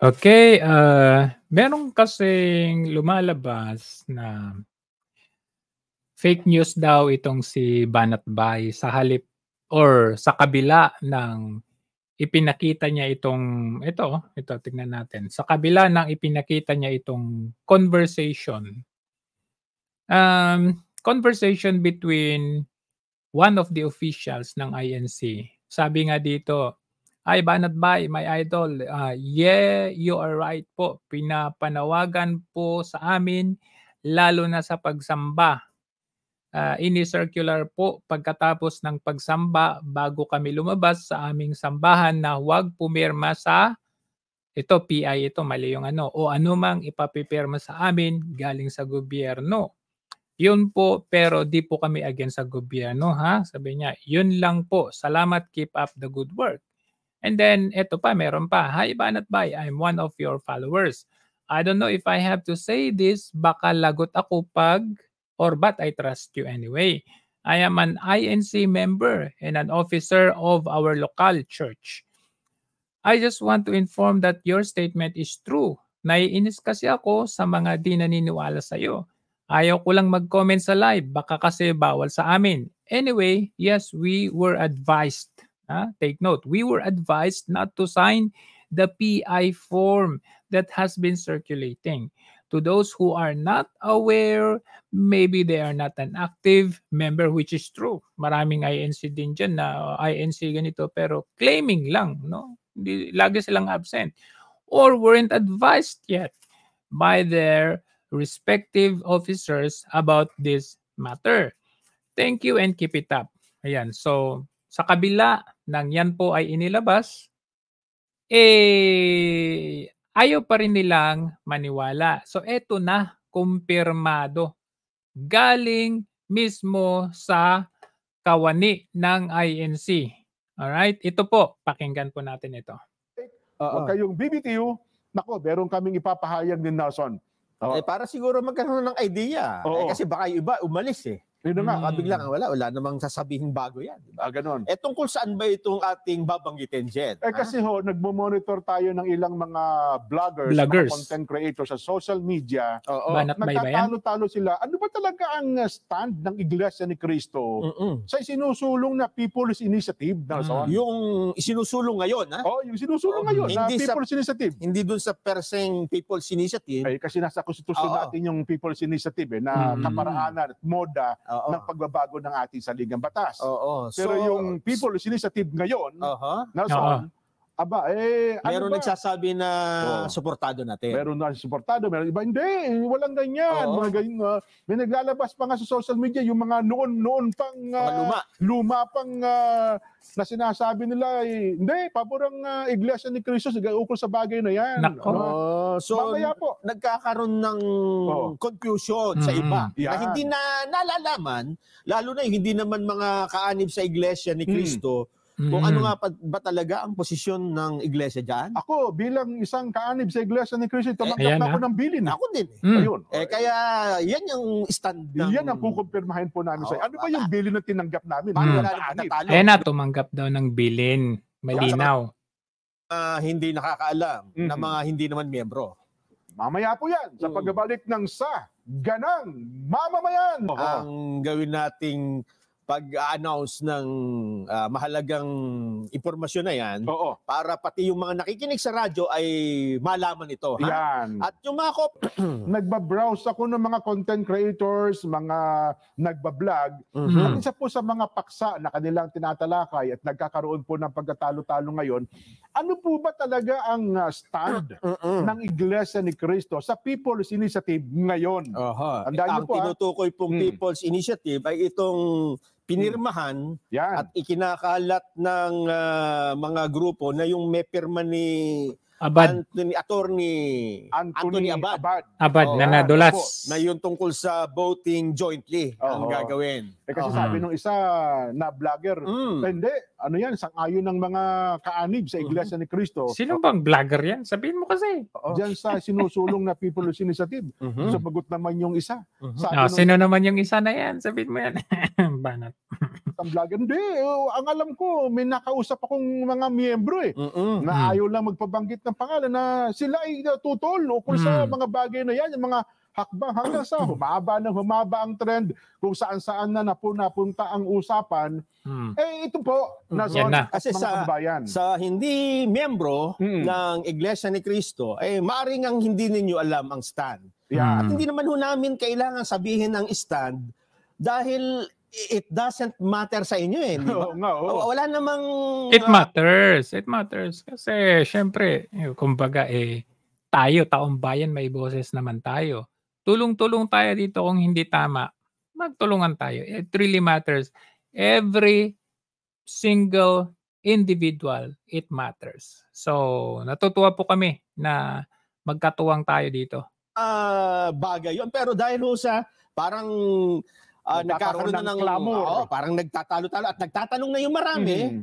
Okay, ah, meron kasing lumalabas na fake news daw itong si Banat Bay sa halip or sa kabila ng ipinakita niya itong ito, ito tingnan natin. Sa kabila ng ipinakita niya itong conversation um conversation between one of the officials ng INC. Sabi nga dito, Hi, Ay, banat bay, my idol. Uh, yeah, you are right po. Pinapanawagan po sa amin, lalo na sa pagsamba. Uh, ini-circular po pagkatapos ng pagsamba bago kami lumabas sa aming sambahan na huwag pumirma sa ito PI ito mali yung ano o anumang ipapipirma sa amin galing sa gobyerno. Yun po pero di po kami against sa gobyerno ha. Sabi niya, yun lang po. Salamat keep up the good work. And then, eto pa, meron pa. Hi, Banat Bay, I'm one of your followers. I don't know if I have to say this, baka lagot ako pag or but I trust you anyway. I am an INC member and an officer of our local church. I just want to inform that your statement is true. Naiinis kasi ako sa mga di naniniwala iyo. Ayaw ko lang mag-comment sa live, baka kasi bawal sa amin. Anyway, yes, we were advised Huh? Take note, we were advised not to sign the PI form that has been circulating. To those who are not aware, maybe they are not an active member, which is true. Maraming INC din dyan na uh, INC ganito, pero claiming lang, no? Di, lagi silang absent. Or weren't advised yet by their respective officers about this matter. Thank you and keep it up. Ayan, so sa kabila nang yan po ay inilabas, eh, ayaw pa rin nilang maniwala. So eto na, kumpirmado. Galing mismo sa kawani ng INC. Alright, ito po, pakinggan po natin ito. Uh, okay, yung BBTU, nako, meron kaming ipapahayag din, Nelson. Oh. Eh, ah. para siguro magkaroon ng idea. Oh. Eh, kasi baka yung iba umalis eh. Yun na hmm. nga, hmm. kabigla ka wala, wala namang sasabihin bago yan. Diba? Ah, ganun. Eh tungkol saan ba itong ating babanggitin, Jen? Eh ha? kasi ah. ho, nagmo-monitor tayo ng ilang mga bloggers, bloggers. Mga content creators sa social media. Oo, nagtatalo-talo sila. Ano ba talaga ang uh, stand ng Iglesia ni Cristo Mm-mm. sa sinusulong na People's Initiative? Na, mm. so, yung sinusulong ngayon, ha? Oo, oh, yung sinusulong oh. ngayon hindi na People's sa, Initiative. Hindi dun sa perseng People's Initiative. Eh, kasi nasa konstitusyon natin yung People's Initiative eh, na mm. kaparaanan at moda Oo. ng pagbabago ng ating saligang batas. Oo. Pero So- yung People's Initiative ngayon, Aha. Nelson, Aba, eh, Meron ano ba? nagsasabi na oh. suportado natin. Meron na suportado, meron iba. Hindi, walang ganyan. Oo. Mga ganyan. Uh, may naglalabas pa nga sa social media yung mga noon-noon pang uh, luma. luma pang uh, na sinasabi nila, eh, hindi, paborang uh, iglesia ni Kristo ukol sa bagay na yan. Nako. Uh, so, Mamaya po. nagkakaroon ng oh. confusion mm-hmm. sa iba yeah. na hindi na nalalaman, lalo na yung hindi naman mga kaanib sa iglesia ni Kristo, mm. hmm kung ano mm-hmm. nga pa, ba talaga ang posisyon ng iglesia diyan? Ako, bilang isang kaanib sa iglesia ni Kristo, tumanggap na ako ah. ng bilin. Ako din. Eh. Mm. Ayun. Eh, kaya yan yung stand ng... Yan ang kukumpirmahin po namin oh, sa Ano ba yung bilin na tinanggap namin? Mm. Wala na Ayan na, tumanggap daw ng bilin. Malinaw. Uh, hindi nakakaalam mm-hmm. na mga hindi naman miyembro. Mamaya po yan sa mm. pagbabalik ng sa ganang mamamayan. Ang gawin nating pag-announce ng uh, mahalagang impormasyon na yan Oo. para pati yung mga nakikinig sa radyo ay malaman ito. Ha? Yan. At yung mga kop... Nagbabrowse ako ng mga content creators, mga nagbablog. Mm-hmm. At isa po sa mga paksa na kanilang tinatalakay at nagkakaroon po ng pagkatalo-talo ngayon, ano po ba talaga ang ah, stand ng Iglesia ni Cristo sa People's Initiative ngayon? Uh-huh. Ang po, ah, tinutukoy pong hmm. People's Initiative ay itong pinirmahan Yan. at ikinakalat ng uh, mga grupo na yung may pirma ni Abad. Anthony, attorney Anthony, Anthony Abad. Abad, Abad oh, na nadulas. na yun tungkol sa voting jointly oh, ang gagawin. Eh kasi oh. sabi nung isa na vlogger, mm. hindi, ano yan, sang-ayon ng mga kaanib sa uh-huh. Iglesia ni Cristo. Sino bang vlogger yan? Sabihin mo kasi. Oo. Diyan sa sinusulong na People Who's Initiative. Uh-huh. Sumagot naman yung isa. Uh-huh. no, ah, nung... sino naman yung isa na yan? Sabihin mo yan. Banat. Ang vlogger. Hindi. Oh, ang alam ko, may nakausap akong mga miyembro eh. Uh-uh. Na hmm. ayaw lang magpabanggit ng pangalan na sila ay uh, tutol ukol uh-huh. sa hmm. mga bagay na yan. Yung mga hakbang hanggang sa humaba ng humaba ang trend kung saan-saan na napunta ang usapan. Hmm. Eh ito po, hmm, nason na. kasi sa, kabayan. sa hindi miyembro hmm. ng Iglesia ni Cristo, eh maaring ang hindi ninyo alam ang stand. Yeah. At hindi naman ho namin kailangan sabihin ang stand dahil it doesn't matter sa inyo eh. Di ba? Oh, no. Wala namang... It ah, matters. It matters. Kasi syempre, eh, kumbaga eh, tayo, taong bayan, may boses naman tayo. Tulong-tulong tayo dito kung hindi tama. Magtulungan tayo. It really matters. Every single individual, it matters. So, natutuwa po kami na magkatuwang tayo dito. Uh, bagay yun. Pero dahil ho sa parang uh, nagkakaroon na ng, ng clamor. Oh, parang nagtatalo-talo at nagtatanong na yung marami. Mm.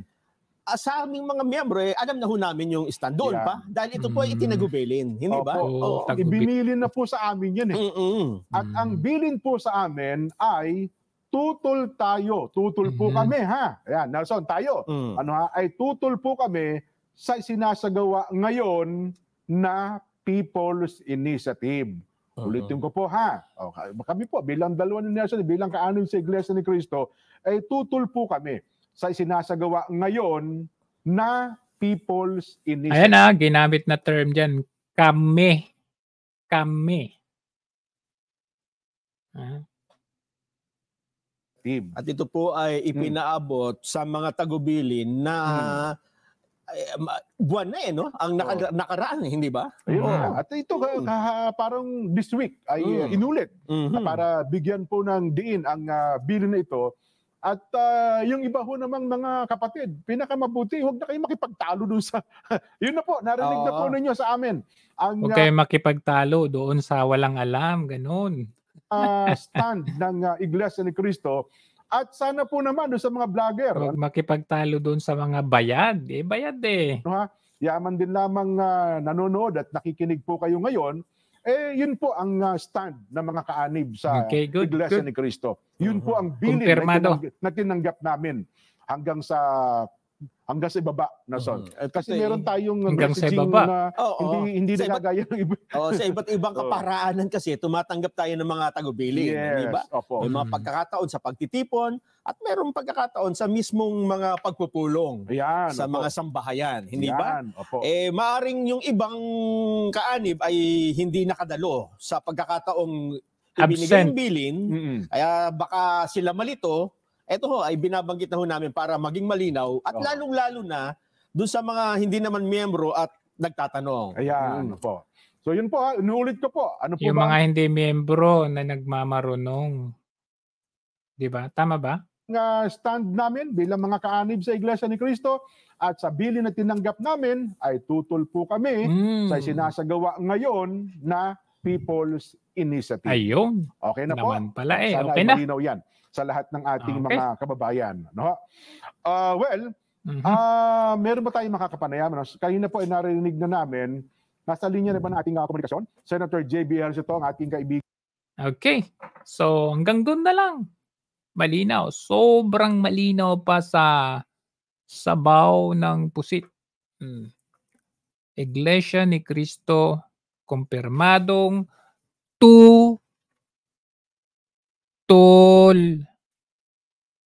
Ah, sa aming mga miyembro, eh, alam na ho namin yung stand. Doon yeah. pa, dahil ito po ay mm. itinagubilin, Hindi Opo. ba? Oo. Oh, Ibinilin na po sa amin yan. Eh. Mm-mm. At mm. ang bilin po sa amin ay tutol tayo. Tutol mm-hmm. po kami ha. Ayan, Nelson, tayo. Mm. Ano ha? Ay tutol po kami sa sinasagawa ngayon na People's Initiative. Uh-huh. Ulitin ko po ha. Okay. Kami po, bilang dalawa ni Nelson, bilang kaanon sa Iglesia ni Cristo, ay tutol po kami sa sinasagawa ngayon na People's Initiative. Ayan na, ah, ginamit na term dyan. Kami. Kami. Ah. At ito po ay hmm. ipinaabot hmm. sa mga tagubilin na hmm. Eh, buwan na eh, no? Ang naka- oh. nakaraan, eh, hindi ba? Ayun oh. na. At ito, hmm. ka- parang this week ay eh, hmm. inulit hmm. para bigyan po ng diin ang uh, ah, bilin na ito at uh, yung iba ho namang mga kapatid, pinakamabuti, huwag na kayo makipagtalo doon sa... yun na po, narinig Oo. na po ninyo sa amin. Ang, huwag ah, kayo makipagtalo doon sa walang alam, ganun. uh, stand ng uh, Iglesia ni Cristo. At sana po naman doon sa mga vlogger. Huwag makipagtalo doon sa mga bayad. Eh, bayad eh. Ha? Yaman din lamang uh, nanonood at nakikinig po kayo ngayon. Eh, yun po ang uh, stand ng mga kaanib sa okay, good, Iglesia good. ni Cristo. Yun uh-huh. po mm-hmm. ang bilin na, tinanggap, na tinanggap namin hanggang sa hanggang sa ibaba na sound. Mm. Eh, kasi okay. meron tayong uh, hanggang sa ibaba. na oh, oh. hindi, hindi sa nagagaya ng iba. oh, sa iba't ibang kaparaanan kasi tumatanggap tayo ng mga tagubiling. Yes, diba? opo. May mga pagkakataon sa pagtitipon at merong pagkakataon sa mismong mga pagpupulong Ayan, sa opo. mga sambahayan. Hindi Ayan, ba? Opo. Eh, maaring yung ibang kaanib ay hindi nakadalo sa pagkakataong ibinigay ng bilin. Mm-hmm. Kaya baka sila malito ito ho ay binabanggit na ho namin para maging malinaw at oh. lalong-lalo na doon sa mga hindi naman miyembro at nagtatanong. Ayan hmm. po. So yun po ha, ah, inuulit ko po. Ano po Yung ba? mga hindi miyembro na nagmamarunong. 'Di ba? Tama ba? Nga stand namin bilang mga kaanib sa Iglesia ni Cristo at sa bili na tinanggap namin ay tutulpo kami hmm. sa sinasagawa ngayon na People's Initiative. Ayun. Okay na Naman po. Pala eh. Sana okay na. malinaw yan sa lahat ng ating okay. Ah. mga kababayan. No? Uh, well, mm-hmm. uh, meron ba tayong makakapanayam? No? Kanina po ay narinig na namin, nasa linya na ba ng ating uh, komunikasyon? Senator J.B. ito, ang ating kaibigan. Okay, so hanggang doon na lang. Malinaw, sobrang malinaw pa sa sabaw ng pusit. Hmm. Iglesia ni Cristo, kumpirmadong two tol